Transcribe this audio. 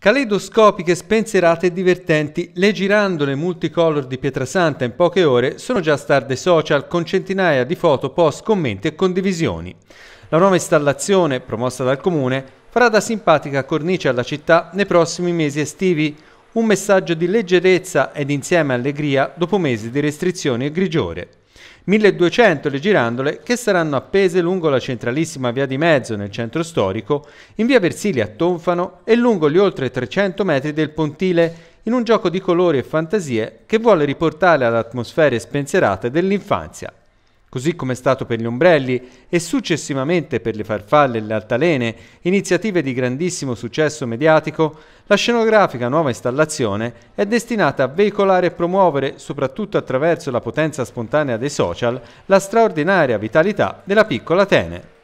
Caleidoscopiche, spensierate e divertenti, le girandole multicolor di Pietrasanta in poche ore sono già star dei social con centinaia di foto, post, commenti e condivisioni. La nuova installazione, promossa dal comune, farà da simpatica cornice alla città nei prossimi mesi estivi, un messaggio di leggerezza ed insieme allegria dopo mesi di restrizioni e grigiore. 1200 le girandole che saranno appese lungo la centralissima via di mezzo nel centro storico, in via Versilia a Tonfano e lungo gli oltre 300 metri del pontile, in un gioco di colori e fantasie che vuole riportare alle atmosfere spensierate dell'infanzia così come è stato per gli ombrelli e successivamente per le farfalle e le altalene, iniziative di grandissimo successo mediatico, la scenografica nuova installazione è destinata a veicolare e promuovere, soprattutto attraverso la potenza spontanea dei social, la straordinaria vitalità della piccola Atene.